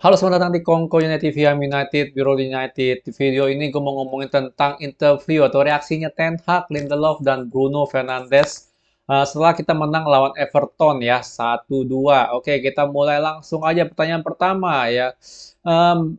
Halo selamat datang di Kongko United via United, Bureau United. Di video ini gue mau ngomongin tentang interview atau reaksinya Ten Hag, Lindelof, dan Bruno Fernandes uh, setelah kita menang lawan Everton ya 1-2. Oke kita mulai langsung aja pertanyaan pertama ya. Um,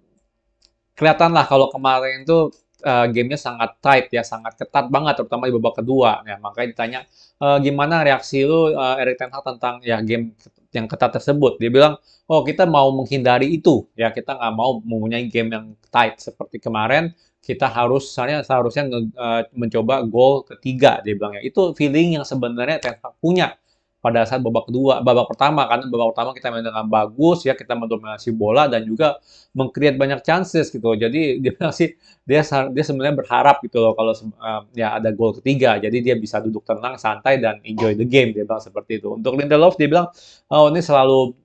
kelihatan lah kalau kemarin itu uh, gamenya sangat tight ya, sangat ketat banget, terutama di babak kedua. Ya, makanya ditanya uh, gimana reaksi lu uh, Erik Ten Hag tentang ya game yang ketat tersebut. Dia bilang, oh kita mau menghindari itu, ya kita nggak mau mempunyai game yang tight seperti kemarin. Kita harus seharusnya, seharusnya uh, mencoba gol ketiga, dia bilang ya. Itu feeling yang sebenarnya Ten Hag punya pada saat babak kedua, babak pertama kan babak pertama kita main dengan bagus ya, kita mendominasi bola dan juga mengcreate banyak chances gitu. Jadi dia bilang sih dia dia sebenarnya berharap gitu loh kalau eh, ya ada gol ketiga. Jadi dia bisa duduk tenang, santai dan enjoy the game dia bilang seperti itu. Untuk Lindelof dia bilang oh ini selalu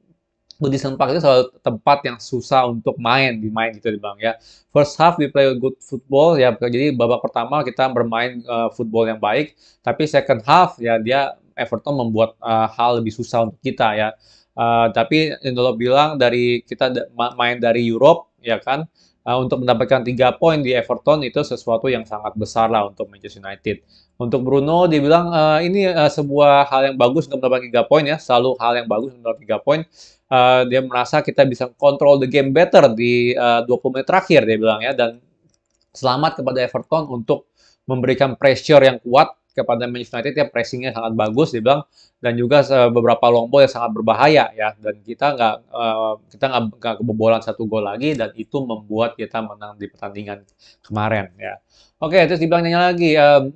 Goodison Park itu selalu tempat yang susah untuk main dimain gitu di bang ya. First half we play good football ya jadi babak pertama kita bermain uh, football yang baik tapi second half ya dia Everton membuat uh, hal lebih susah untuk kita ya. Uh, tapi Indolo bilang dari kita main dari Europe ya kan uh, untuk mendapatkan tiga poin di Everton itu sesuatu yang sangat besar lah untuk Manchester United. Untuk Bruno dibilang uh, ini uh, sebuah hal yang bagus untuk mendapatkan tiga poin ya, selalu hal yang bagus untuk mendapatkan tiga poin. Uh, dia merasa kita bisa kontrol the game better di uh, 20 menit terakhir dia bilang ya dan selamat kepada Everton untuk memberikan pressure yang kuat kepada Manchester United yang pressingnya sangat bagus dia bilang dan juga beberapa long ball yang sangat berbahaya ya dan kita nggak eh, kita nggak kebobolan satu gol lagi dan itu membuat kita menang di pertandingan kemarin ya oke okay, terus dibilangnya lagi uh,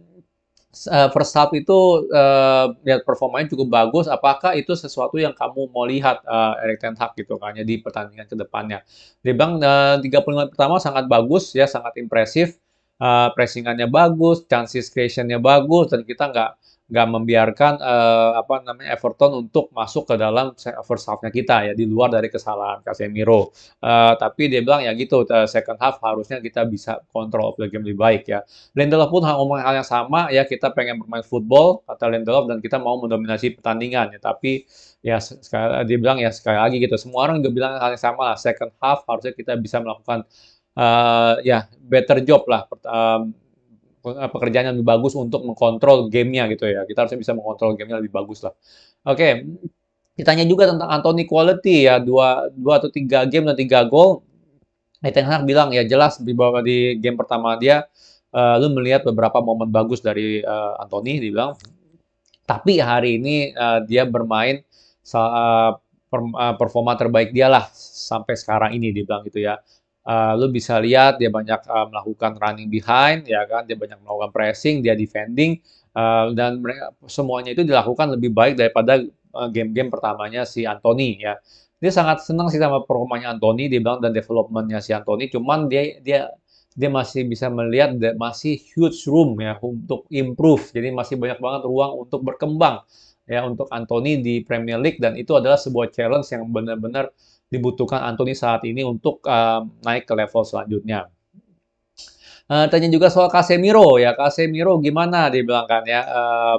first half itu uh, lihat ya, performanya cukup bagus. Apakah itu sesuatu yang kamu mau lihat uh, Erik Ten Hag gitu makanya di pertandingan kedepannya? Dia bilang uh, 35 pertama sangat bagus ya, sangat impresif uh, pressingannya bagus, chances creationnya bagus, dan kita nggak nggak membiarkan uh, apa namanya Everton untuk masuk ke dalam first half-nya kita ya di luar dari kesalahan Casemiro. Uh, tapi dia bilang ya gitu second half harusnya kita bisa kontrol the game lebih baik ya. Lindelof pun ngomong hal yang sama ya kita pengen bermain football kata Lindelof dan kita mau mendominasi pertandingan ya. Tapi ya sekali, dia bilang ya sekali lagi gitu semua orang juga bilang hal yang sama lah second half harusnya kita bisa melakukan uh, ya better job lah uh, pekerjaan yang lebih bagus untuk mengkontrol gamenya gitu ya kita harusnya bisa mengkontrol gamenya lebih bagus lah oke okay. ditanya juga tentang Anthony quality ya dua dua atau tiga game dan tiga gol Ethan Hag bilang ya jelas di bawah di game pertama dia uh, lu melihat beberapa momen bagus dari uh, Anthony dibilang tapi hari ini uh, dia bermain uh, performa terbaik dia lah sampai sekarang ini dibilang gitu ya uh, lu bisa lihat dia banyak uh, melakukan running behind ya kan dia banyak melakukan pressing dia defending uh, dan mereka, semuanya itu dilakukan lebih baik daripada game-game pertamanya si Anthony ya dia sangat senang sih sama performanya Anthony dia bilang dan developmentnya si Anthony cuman dia dia dia masih bisa melihat masih huge room ya untuk improve jadi masih banyak banget ruang untuk berkembang ya untuk Anthony di Premier League dan itu adalah sebuah challenge yang benar-benar dibutuhkan Anthony saat ini untuk uh, naik ke level selanjutnya. Uh, tanya juga soal Casemiro ya, Casemiro gimana dia bilang kan ya, uh,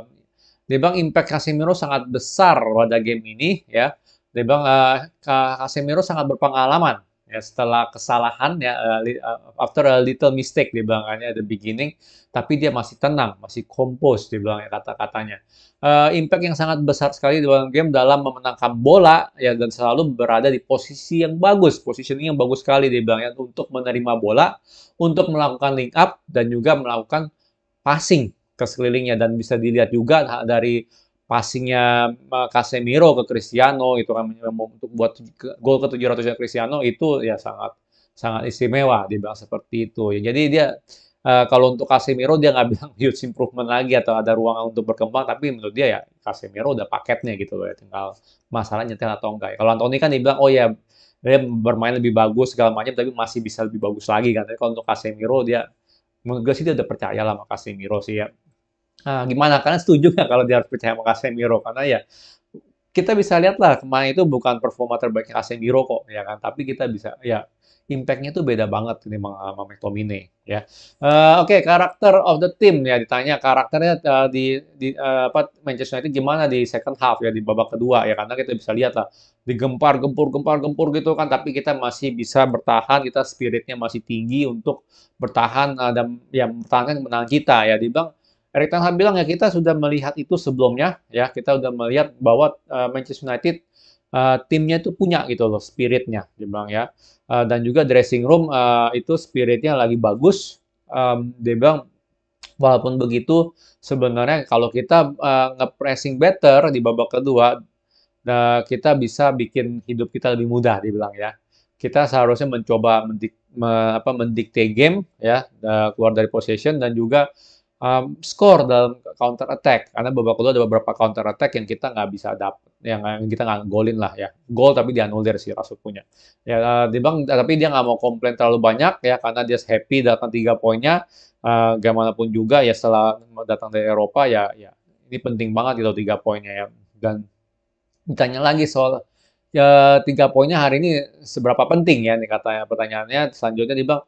dia bilang impact Casemiro sangat besar pada game ini ya, dia bilang uh, Casemiro sangat berpengalaman ya setelah kesalahan ya uh, after a little mistake di bilang kan, the beginning tapi dia masih tenang masih kompos di bilang ya, kata-katanya uh, impact yang sangat besar sekali di dalam game dalam memenangkan bola ya dan selalu berada di posisi yang bagus positioning yang bagus sekali di bilang ya, untuk menerima bola untuk melakukan link up dan juga melakukan passing ke sekelilingnya dan bisa dilihat juga dari passingnya eh, Casemiro ke Cristiano itu kan untuk buat gol ke 700 Cristiano itu ya sangat sangat istimewa dibilang seperti itu. Ya, jadi dia uh, kalau untuk Casemiro dia nggak bilang huge improvement lagi atau ada ruang untuk berkembang, tapi menurut dia ya Casemiro udah paketnya gitu loh ya, tinggal masalah nyetel atau enggak. Ya. Kalau Anthony kan dibilang oh ya dia bermain lebih bagus segala macam, tapi masih bisa lebih bagus lagi kan. Tapi kalau untuk Casemiro dia menurut gue sih dia udah percaya lah sama Casemiro sih ya nah gimana? karena setuju nggak kalau dia harus percaya sama Casemiro? Karena ya kita bisa lihat lah kemarin itu bukan performa terbaiknya Casemiro kok ya kan tapi kita bisa ya impactnya itu beda banget ini sama McTominay ya uh, oke okay, karakter of the team ya ditanya karakternya uh, di, di uh, apa Manchester United gimana di second half ya di babak kedua ya karena kita bisa lihat lah digempar gempur gempar gempur gitu kan tapi kita masih bisa bertahan kita spiritnya masih tinggi untuk bertahan uh, dan yang bertahan menang kita ya di bang Erik Ten Hag bilang ya kita sudah melihat itu sebelumnya ya kita sudah melihat bahwa uh, Manchester United uh, timnya itu punya gitu loh spiritnya dia bilang ya uh, dan juga dressing room uh, itu spiritnya lagi bagus um, dia bilang walaupun begitu sebenarnya kalau kita uh, nge-pressing better di babak kedua uh, kita bisa bikin hidup kita lebih mudah dia bilang ya kita seharusnya mencoba mendik, me, apa, mendikte game ya uh, keluar dari possession dan juga um, score dalam counter attack karena babak kedua ada beberapa counter attack yang kita nggak bisa dapat yang, kita nggak golin lah ya gol tapi dianulir sih Rasul punya ya uh, eh, di bang eh, tapi dia nggak mau komplain terlalu banyak ya karena dia happy datang tiga poinnya uh, pun pun juga ya setelah datang dari Eropa ya ya ini penting banget gitu tiga poinnya ya dan ditanya lagi soal ya tiga poinnya hari ini seberapa penting ya nih katanya pertanyaannya selanjutnya di bang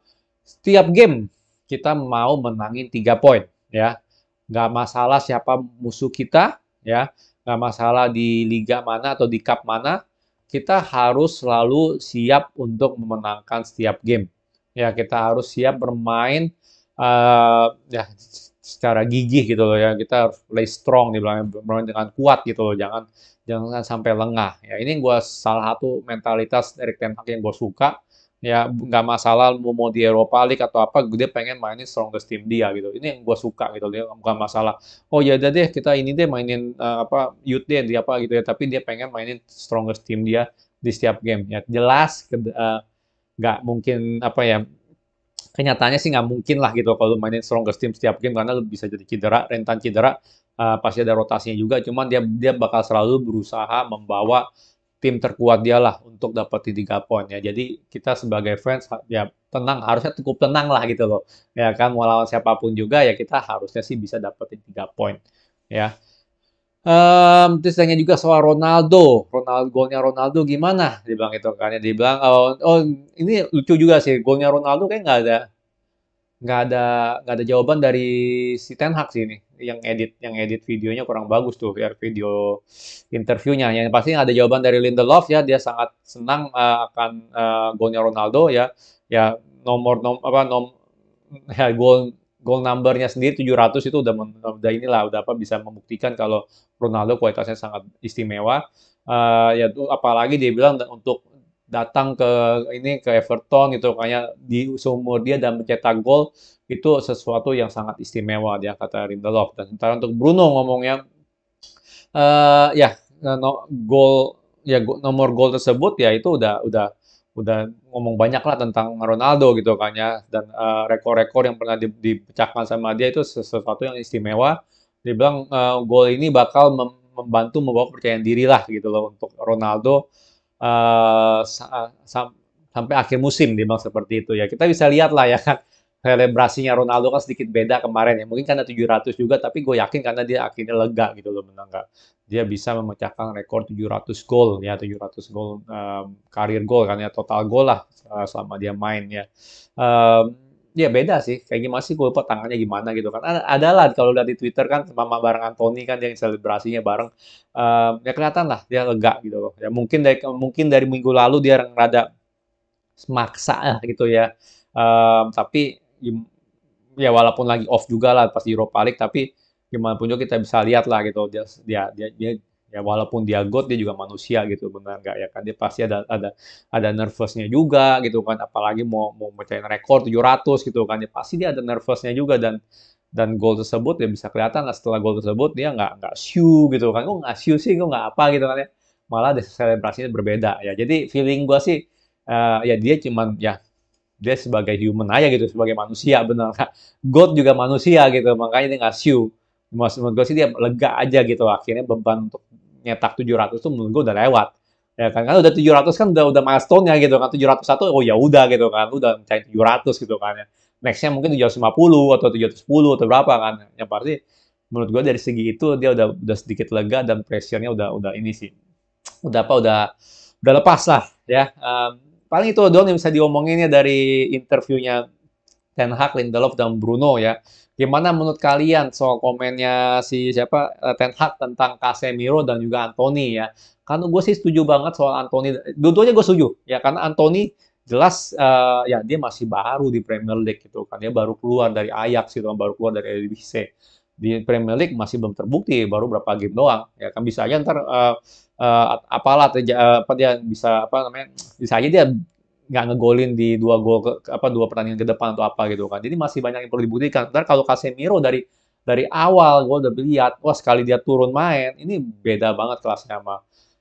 setiap game kita mau menangin tiga poin ya nggak masalah siapa musuh kita ya nggak masalah di liga mana atau di cup mana kita harus selalu siap untuk memenangkan setiap game ya kita harus siap bermain uh, ya secara gigih gitu loh ya kita harus play strong dibilang bermain dengan kuat gitu loh jangan jangan sampai lengah ya ini gue salah satu mentalitas Erik Ten Hag yang gue suka ya nggak masalah mau mau di Eropa League atau apa dia pengen mainin strongest team dia gitu ini yang gue suka gitu dia bukan masalah oh ya udah deh kita ini deh mainin uh, apa youth deh apa gitu ya tapi dia pengen mainin strongest team dia di setiap game ya jelas eh, nggak uh, mungkin apa ya kenyataannya sih nggak mungkin lah gitu kalau mainin strongest team setiap game karena lu bisa jadi cedera rentan cedera uh, pasti ada rotasinya juga cuman dia dia bakal selalu berusaha membawa tim terkuat dia lah untuk dapetin tiga poin ya. Jadi kita sebagai fans ya tenang harusnya cukup tenang lah gitu loh. Ya kan mau siapapun juga ya kita harusnya sih bisa dapetin tiga poin ya. Um, terus tanya juga soal Ronaldo, Ronaldo golnya Ronaldo gimana? Dibilang itu kan ya dibilang oh, oh ini lucu juga sih golnya Ronaldo kayak nggak ada nggak ada nggak ada jawaban dari si Ten Hag sih ini yang edit yang edit videonya kurang bagus tuh ya video interviewnya yang pasti ada jawaban dari Lindelof ya dia sangat senang uh, akan uh, golnya Ronaldo ya ya nomor nom apa nom ya gol gol numbernya sendiri 700 itu udah udah inilah udah apa bisa membuktikan kalau Ronaldo kualitasnya sangat istimewa uh, ya tuh apalagi dia bilang untuk datang ke ini ke Everton gitu kayaknya di umur dia dan mencetak gol itu sesuatu yang sangat istimewa dia kata Lindelof dan sementara untuk Bruno ngomongnya uh, ya eh, no, gol ya nomor gol tersebut ya itu udah udah udah ngomong banyak lah tentang Ronaldo gitu kan ya dan eh, rekor-rekor uh, yang pernah di, dipecahkan sama dia itu sesuatu yang istimewa dibilang uh, gol ini bakal membantu membawa kepercayaan diri lah gitu loh untuk Ronaldo Eh, eh, sampai akhir musim dia seperti itu ya. Kita bisa lihat lah ya kan selebrasinya Ronaldo kan sedikit beda kemarin ya. Mungkin karena 700 juga tapi gue yakin karena dia akhirnya lega gitu loh menang gak. Dia bisa memecahkan rekor 700 gol ya, 700 gol um, karir gol kan ya total gol lah selama dia main ya. Um, ya beda sih kayak gimana sih gue lupa tangannya gimana gitu kan ada, ada lah kalau lihat di Twitter kan mama bareng Anthony kan yang selebrasinya bareng uh, ya kelihatan lah dia lega gitu loh ya mungkin dari mungkin dari minggu lalu dia rada maksa lah gitu ya um, tapi ya walaupun lagi off juga lah pas di Europa League tapi gimana pun juga kita bisa lihat lah gitu dia dia dia, dia ya walaupun dia god dia juga manusia gitu benar nggak ya kan dia pasti ada ada ada nervousnya juga gitu kan apalagi mau mau mencapai rekor 700 gitu kan dia ya pasti dia ada nervousnya juga dan dan gol tersebut ya bisa kelihatan lah setelah gol tersebut dia nggak nggak siu gitu kan gua nggak siu sih kok nggak apa gitu kan ya malah ada selebrasinya berbeda ya jadi feeling gua sih uh, ya dia cuman ya dia sebagai human aja gitu sebagai manusia benar kan God juga manusia gitu makanya dia nggak siu maksud gue sih dia lega aja gitu akhirnya beban untuk nyetak 700 tuh menurut gue udah lewat ya kan kan udah 700 kan udah udah milestone nya gitu kan 701 oh ya udah gitu kan udah mencari 700 gitu kan ya nya mungkin 750 atau 710 atau berapa kan yang pasti menurut gue dari segi itu dia udah udah sedikit lega dan pressure-nya udah udah ini sih udah apa udah udah lepas lah ya um, paling itu doang yang bisa diomongin ya dari interviewnya Ten Hag, Lindelof dan Bruno ya Gimana menurut kalian soal komennya si siapa eh, Ten Hag tentang Casemiro dan juga Anthony ya? Karena gue sih setuju banget soal Anthony. Dua-duanya gue setuju ya karena Anthony jelas uh, ya dia masih baru di Premier League gitu kan dia baru keluar dari Ajax gitu kan baru keluar dari LBC di Premier League masih belum terbukti baru berapa game doang ya kan bisa aja ntar uh, uh, apalah uh, apa dia bisa apa namanya bisa aja dia nggak ngegolin di dua gol ke, apa dua pertandingan ke depan atau apa gitu kan. Jadi masih banyak yang perlu dibuktikan. Ntar kalau Casemiro dari dari awal gue udah lihat, wah sekali dia turun main, ini beda banget kelasnya sama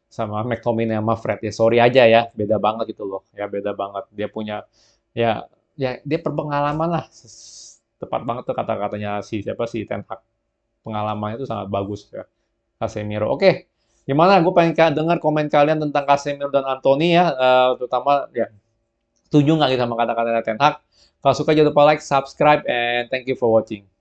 sama McTominay sama Fred ya sorry aja ya beda banget gitu loh ya beda banget dia punya ya ya dia perpengalaman lah tepat banget tuh kata-katanya si siapa si Ten Hag pengalamannya itu sangat bagus ya Casemiro oke okay. gimana gue pengen dengar komen kalian tentang Casemiro dan Anthony ya uh, terutama ya Setuju nggak kita sama kata-kata Ten Hag? Kalau suka jangan lupa like, subscribe, and thank you for watching.